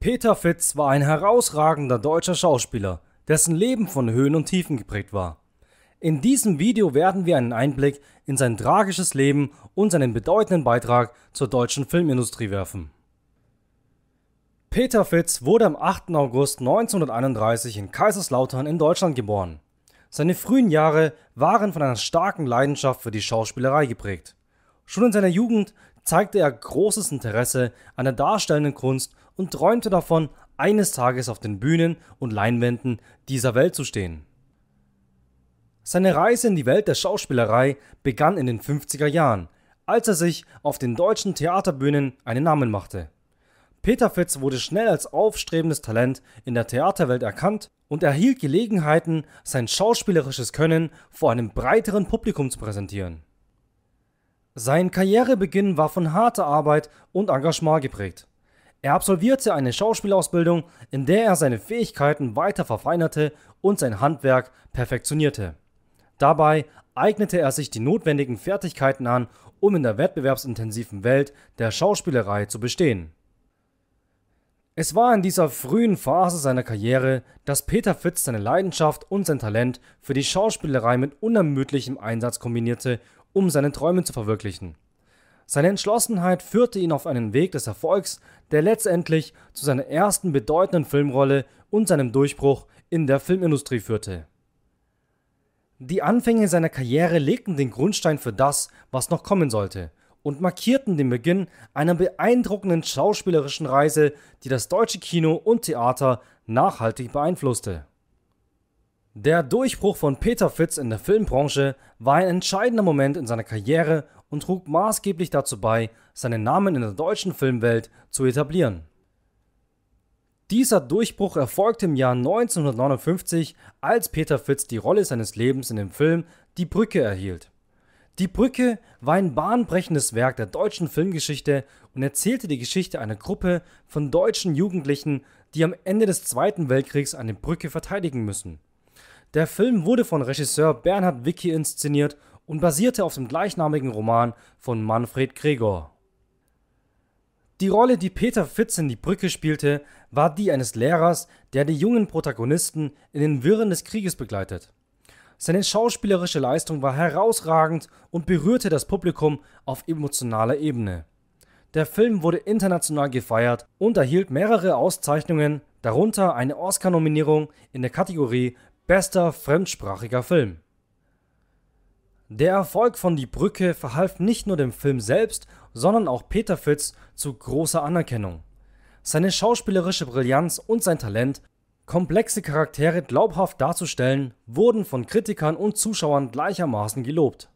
Peter Fitz war ein herausragender deutscher Schauspieler, dessen Leben von Höhen und Tiefen geprägt war. In diesem Video werden wir einen Einblick in sein tragisches Leben und seinen bedeutenden Beitrag zur deutschen Filmindustrie werfen. Peter Fitz wurde am 8. August 1931 in Kaiserslautern in Deutschland geboren. Seine frühen Jahre waren von einer starken Leidenschaft für die Schauspielerei geprägt. Schon in seiner Jugend zeigte er großes Interesse an der darstellenden Kunst und träumte davon, eines Tages auf den Bühnen und Leinwänden dieser Welt zu stehen. Seine Reise in die Welt der Schauspielerei begann in den 50er Jahren, als er sich auf den deutschen Theaterbühnen einen Namen machte. Peter Fitz wurde schnell als aufstrebendes Talent in der Theaterwelt erkannt und erhielt Gelegenheiten, sein schauspielerisches Können vor einem breiteren Publikum zu präsentieren. Sein Karrierebeginn war von harter Arbeit und Engagement geprägt. Er absolvierte eine Schauspielausbildung, in der er seine Fähigkeiten weiter verfeinerte und sein Handwerk perfektionierte. Dabei eignete er sich die notwendigen Fertigkeiten an, um in der wettbewerbsintensiven Welt der Schauspielerei zu bestehen. Es war in dieser frühen Phase seiner Karriere, dass Peter Fitz seine Leidenschaft und sein Talent für die Schauspielerei mit unermüdlichem Einsatz kombinierte um seine Träume zu verwirklichen. Seine Entschlossenheit führte ihn auf einen Weg des Erfolgs, der letztendlich zu seiner ersten bedeutenden Filmrolle und seinem Durchbruch in der Filmindustrie führte. Die Anfänge seiner Karriere legten den Grundstein für das, was noch kommen sollte, und markierten den Beginn einer beeindruckenden schauspielerischen Reise, die das deutsche Kino und Theater nachhaltig beeinflusste. Der Durchbruch von Peter Fitz in der Filmbranche war ein entscheidender Moment in seiner Karriere und trug maßgeblich dazu bei, seinen Namen in der deutschen Filmwelt zu etablieren. Dieser Durchbruch erfolgte im Jahr 1959, als Peter Fitz die Rolle seines Lebens in dem Film Die Brücke erhielt. Die Brücke war ein bahnbrechendes Werk der deutschen Filmgeschichte und erzählte die Geschichte einer Gruppe von deutschen Jugendlichen, die am Ende des Zweiten Weltkriegs eine Brücke verteidigen müssen. Der Film wurde von Regisseur Bernhard Wicki inszeniert und basierte auf dem gleichnamigen Roman von Manfred Gregor. Die Rolle, die Peter Fitz in Die Brücke spielte, war die eines Lehrers, der die jungen Protagonisten in den Wirren des Krieges begleitet. Seine schauspielerische Leistung war herausragend und berührte das Publikum auf emotionaler Ebene. Der Film wurde international gefeiert und erhielt mehrere Auszeichnungen, darunter eine Oscar-Nominierung in der Kategorie Bester fremdsprachiger Film Der Erfolg von Die Brücke verhalf nicht nur dem Film selbst, sondern auch Peter Fitz zu großer Anerkennung. Seine schauspielerische Brillanz und sein Talent, komplexe Charaktere glaubhaft darzustellen, wurden von Kritikern und Zuschauern gleichermaßen gelobt.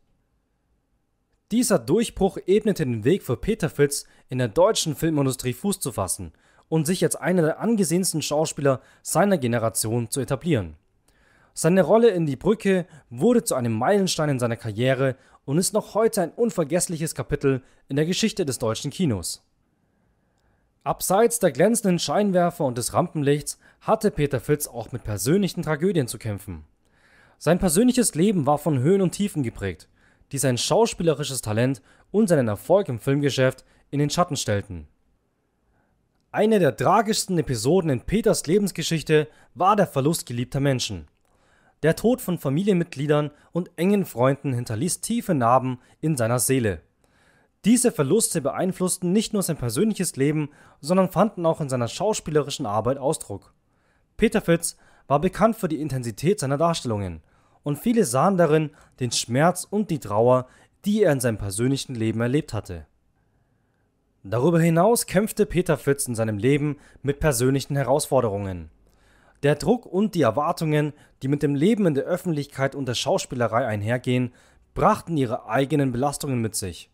Dieser Durchbruch ebnete den Weg für Peter Fitz, in der deutschen Filmindustrie Fuß zu fassen und sich als einer der angesehensten Schauspieler seiner Generation zu etablieren. Seine Rolle in Die Brücke wurde zu einem Meilenstein in seiner Karriere und ist noch heute ein unvergessliches Kapitel in der Geschichte des deutschen Kinos. Abseits der glänzenden Scheinwerfer und des Rampenlichts hatte Peter Fitz auch mit persönlichen Tragödien zu kämpfen. Sein persönliches Leben war von Höhen und Tiefen geprägt, die sein schauspielerisches Talent und seinen Erfolg im Filmgeschäft in den Schatten stellten. Eine der tragischsten Episoden in Peters Lebensgeschichte war der Verlust geliebter Menschen. Der Tod von Familienmitgliedern und engen Freunden hinterließ tiefe Narben in seiner Seele. Diese Verluste beeinflussten nicht nur sein persönliches Leben, sondern fanden auch in seiner schauspielerischen Arbeit Ausdruck. Peter Fitz war bekannt für die Intensität seiner Darstellungen, und viele sahen darin den Schmerz und die Trauer, die er in seinem persönlichen Leben erlebt hatte. Darüber hinaus kämpfte Peter Fitz in seinem Leben mit persönlichen Herausforderungen. Der Druck und die Erwartungen, die mit dem Leben in der Öffentlichkeit und der Schauspielerei einhergehen, brachten ihre eigenen Belastungen mit sich.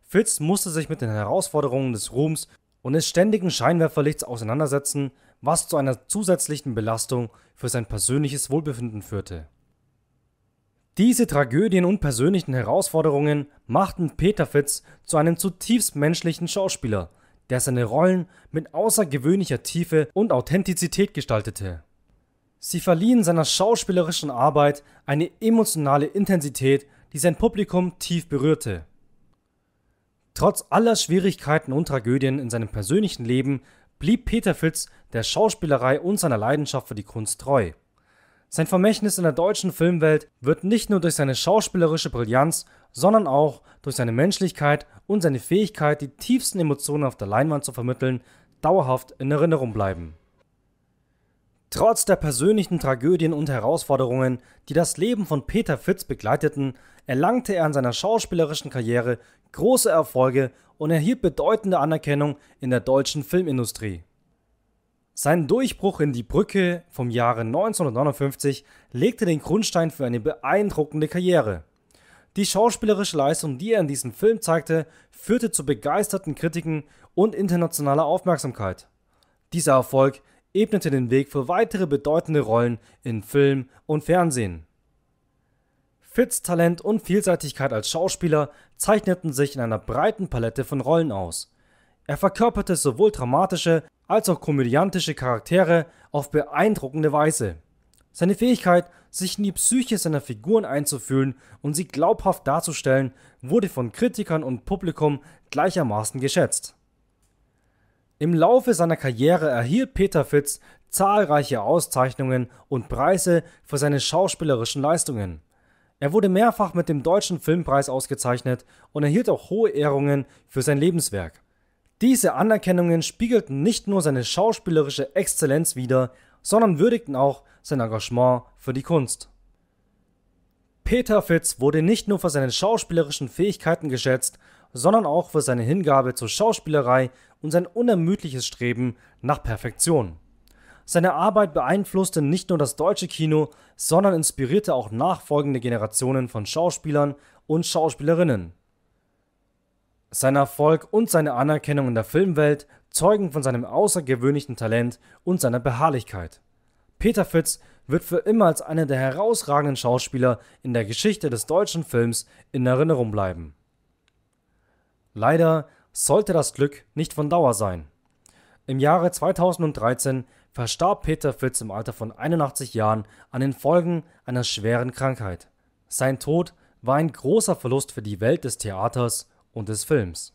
Fitz musste sich mit den Herausforderungen des Ruhms und des ständigen Scheinwerferlichts auseinandersetzen, was zu einer zusätzlichen Belastung für sein persönliches Wohlbefinden führte. Diese Tragödien und persönlichen Herausforderungen machten Peter Fitz zu einem zutiefst menschlichen Schauspieler – der seine Rollen mit außergewöhnlicher Tiefe und Authentizität gestaltete. Sie verliehen seiner schauspielerischen Arbeit eine emotionale Intensität, die sein Publikum tief berührte. Trotz aller Schwierigkeiten und Tragödien in seinem persönlichen Leben blieb Peter Fitz der Schauspielerei und seiner Leidenschaft für die Kunst treu. Sein Vermächtnis in der deutschen Filmwelt wird nicht nur durch seine schauspielerische Brillanz, sondern auch durch seine Menschlichkeit und seine Fähigkeit, die tiefsten Emotionen auf der Leinwand zu vermitteln, dauerhaft in Erinnerung bleiben. Trotz der persönlichen Tragödien und Herausforderungen, die das Leben von Peter Fitz begleiteten, erlangte er an seiner schauspielerischen Karriere große Erfolge und erhielt bedeutende Anerkennung in der deutschen Filmindustrie. Sein Durchbruch in die Brücke vom Jahre 1959 legte den Grundstein für eine beeindruckende Karriere. Die schauspielerische Leistung, die er in diesem Film zeigte, führte zu begeisterten Kritiken und internationaler Aufmerksamkeit. Dieser Erfolg ebnete den Weg für weitere bedeutende Rollen in Film und Fernsehen. Fitz Talent und Vielseitigkeit als Schauspieler zeichneten sich in einer breiten Palette von Rollen aus. Er verkörperte sowohl dramatische als auch komödiantische Charaktere auf beeindruckende Weise. Seine Fähigkeit, sich in die Psyche seiner Figuren einzufühlen und sie glaubhaft darzustellen, wurde von Kritikern und Publikum gleichermaßen geschätzt. Im Laufe seiner Karriere erhielt Peter Fitz zahlreiche Auszeichnungen und Preise für seine schauspielerischen Leistungen. Er wurde mehrfach mit dem Deutschen Filmpreis ausgezeichnet und erhielt auch hohe Ehrungen für sein Lebenswerk. Diese Anerkennungen spiegelten nicht nur seine schauspielerische Exzellenz wider, sondern würdigten auch sein Engagement für die Kunst. Peter Fitz wurde nicht nur für seine schauspielerischen Fähigkeiten geschätzt, sondern auch für seine Hingabe zur Schauspielerei und sein unermüdliches Streben nach Perfektion. Seine Arbeit beeinflusste nicht nur das deutsche Kino, sondern inspirierte auch nachfolgende Generationen von Schauspielern und Schauspielerinnen. Sein Erfolg und seine Anerkennung in der Filmwelt zeugen von seinem außergewöhnlichen Talent und seiner Beharrlichkeit. Peter Fitz wird für immer als einer der herausragenden Schauspieler in der Geschichte des deutschen Films in Erinnerung bleiben. Leider sollte das Glück nicht von Dauer sein. Im Jahre 2013 verstarb Peter Fitz im Alter von 81 Jahren an den Folgen einer schweren Krankheit. Sein Tod war ein großer Verlust für die Welt des Theaters und des Films.